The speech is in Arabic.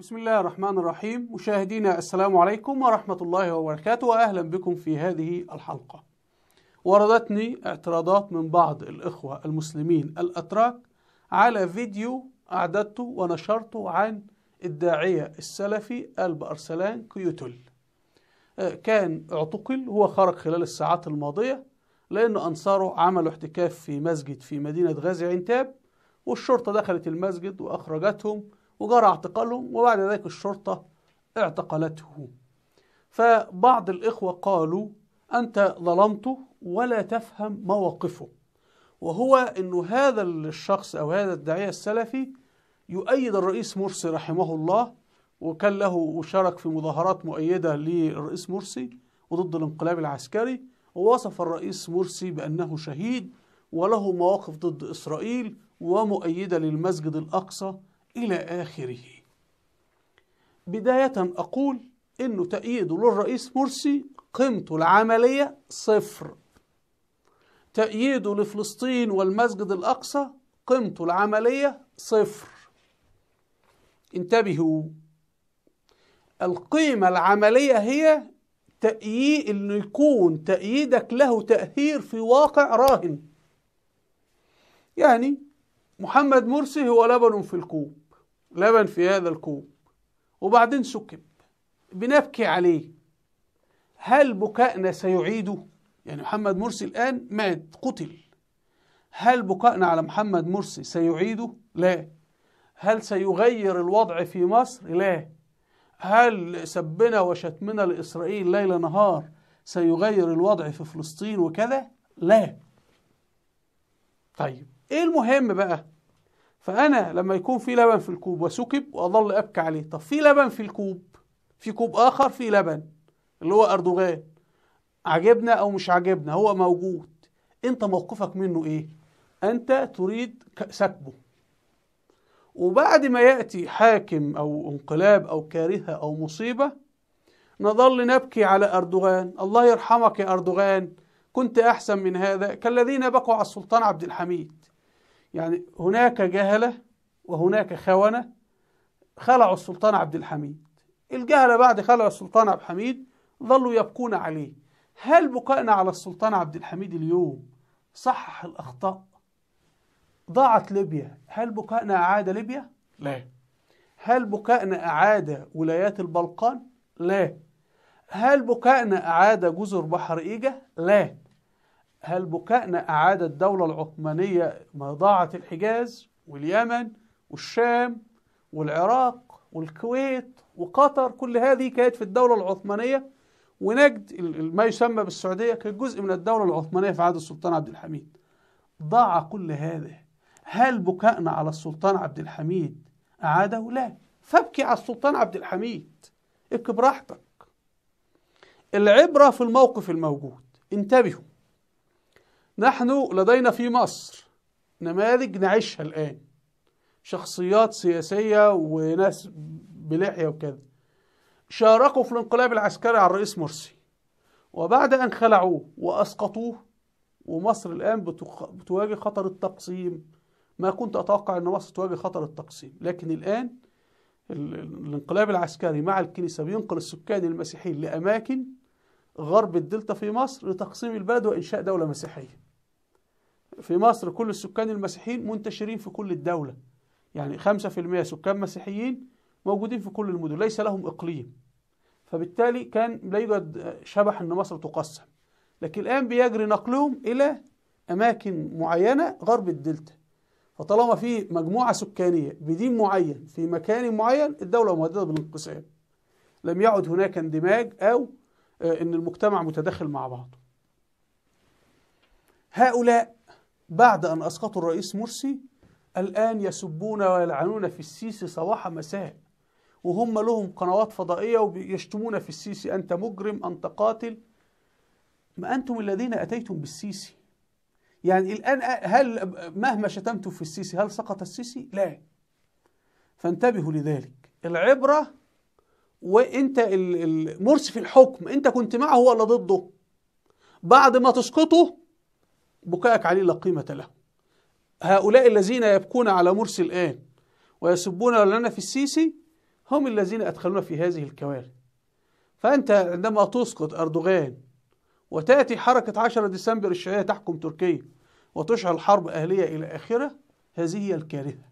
بسم الله الرحمن الرحيم مشاهدينا السلام عليكم ورحمة الله وبركاته وأهلا بكم في هذه الحلقة وردتني اعتراضات من بعض الإخوة المسلمين الأتراك على فيديو أعددته ونشرته عن الداعية السلفي ألب أرسلان كيوتل آه، كان اعتقل هو خرج خلال الساعات الماضية لأن أنصاره عملوا احتكاف في مسجد في مدينة غازي عنتاب والشرطة دخلت المسجد وأخرجتهم وجرى اعتقالهم وبعد ذلك الشرطة اعتقلته فبعض الإخوة قالوا أنت ظلمته ولا تفهم مواقفه وهو أن هذا الشخص أو هذا الداعية السلفي يؤيد الرئيس مرسي رحمه الله وكان له وشارك في مظاهرات مؤيدة للرئيس مرسي وضد الانقلاب العسكري ووصف الرئيس مرسي بأنه شهيد وله مواقف ضد إسرائيل ومؤيدة للمسجد الأقصى إلى آخره بداية أقول إنه تأييده للرئيس مرسي قيمته العملية صفر تأييده لفلسطين والمسجد الأقصى قيمته العملية صفر انتبهوا القيمة العملية هي تأييد إنه يكون تأييدك له تأثير في واقع راهن يعني محمد مرسي هو لبن في الكوب لبن في هذا الكوب وبعدين سكب بنبكي عليه هل بكائنا سيعيده يعني محمد مرسي الآن مات قتل هل بكائنا على محمد مرسي سيعيده لا هل سيغير الوضع في مصر لا هل سبنا وشتمنا لإسرائيل ليل نهار سيغير الوضع في فلسطين وكذا لا طيب ايه المهم بقى فانا لما يكون في لبن في الكوب وسكب واظل ابكي عليه طب في لبن في الكوب في كوب اخر في لبن اللي هو اردوغان عجبنا او مش عجبنا هو موجود انت موقفك منه ايه انت تريد سكبه وبعد ما ياتي حاكم او انقلاب او كارثه او مصيبه نظل نبكي على اردوغان الله يرحمك يا اردوغان كنت احسن من هذا كالذين بكوا على السلطان عبد الحميد يعني هناك جهلة وهناك خونة خلعوا السلطان عبد الحميد الجهلة بعد خلع السلطان عبد الحميد ظلوا يبكون عليه هل بكائنا على السلطان عبد الحميد اليوم صحح الأخطاء ضاعت ليبيا هل بكائنا أعاد ليبيا؟ لا هل بكائنا أعاد ولايات البلقان؟ لا هل بكائنا أعاد جزر بحر إيجا؟ لا هل بكائنا أعاد الدولة العثمانية مضاعة الحجاز واليمن والشام والعراق والكويت وقطر كل هذه كانت في الدولة العثمانية ونجد ما يسمى بالسعودية كجزء جزء من الدولة العثمانية في عهد السلطان عبد الحميد ضاع كل هذا هل بكائنا على السلطان عبد الحميد أعاده؟ لا فابكي على السلطان عبد الحميد ابكي براحتك العبرة في الموقف الموجود انتبهوا نحن لدينا في مصر نماذج نعيشها الآن شخصيات سياسية وناس بلحية وكذا شاركوا في الانقلاب العسكري على الرئيس مرسي وبعد أن خلعوه وأسقطوه ومصر الآن بتواجه خطر التقسيم ما كنت أتوقع أن مصر تواجه خطر التقسيم لكن الآن الانقلاب العسكري مع الكنيسة بينقل السكان المسيحيين لأماكن غرب الدلتا في مصر لتقسيم البلد وإنشاء دولة مسيحية في مصر كل السكان المسيحيين منتشرين في كل الدولة يعني 5% سكان مسيحيين موجودين في كل المدن ليس لهم إقليم فبالتالي كان لا يوجد شبح أن مصر تقسم لكن الآن بيجري نقلهم إلى أماكن معينة غرب الدلتا فطالما في مجموعة سكانية بدين معين في مكان معين الدولة مهددة بالانقسام لم يعد هناك اندماج أو آه، أن المجتمع متداخل مع بعضه هؤلاء بعد أن أسقطوا الرئيس مرسي الآن يسبون ويلعنون في السيسي صباح مساء وهم لهم قنوات فضائية ويشتمون في السيسي أنت مجرم أنت قاتل ما أنتم الذين أتيتم بالسيسي يعني الآن هل مهما شتمتم في السيسي هل سقط السيسي؟ لا فانتبهوا لذلك العبرة وانت مرسي في الحكم انت كنت معه ولا ضده بعد ما تسقطه بكائك عليه لا قيمة له هؤلاء الذين يبكون على مرسي الآن ويسبون لنا في السيسي هم الذين أدخلونا في هذه الكوارث فأنت عندما تسقط أردوغان وتأتي حركة 10 ديسمبر الشيعية تحكم تركيا وتشعل حرب أهلية إلى آخره هذه هي الكارثة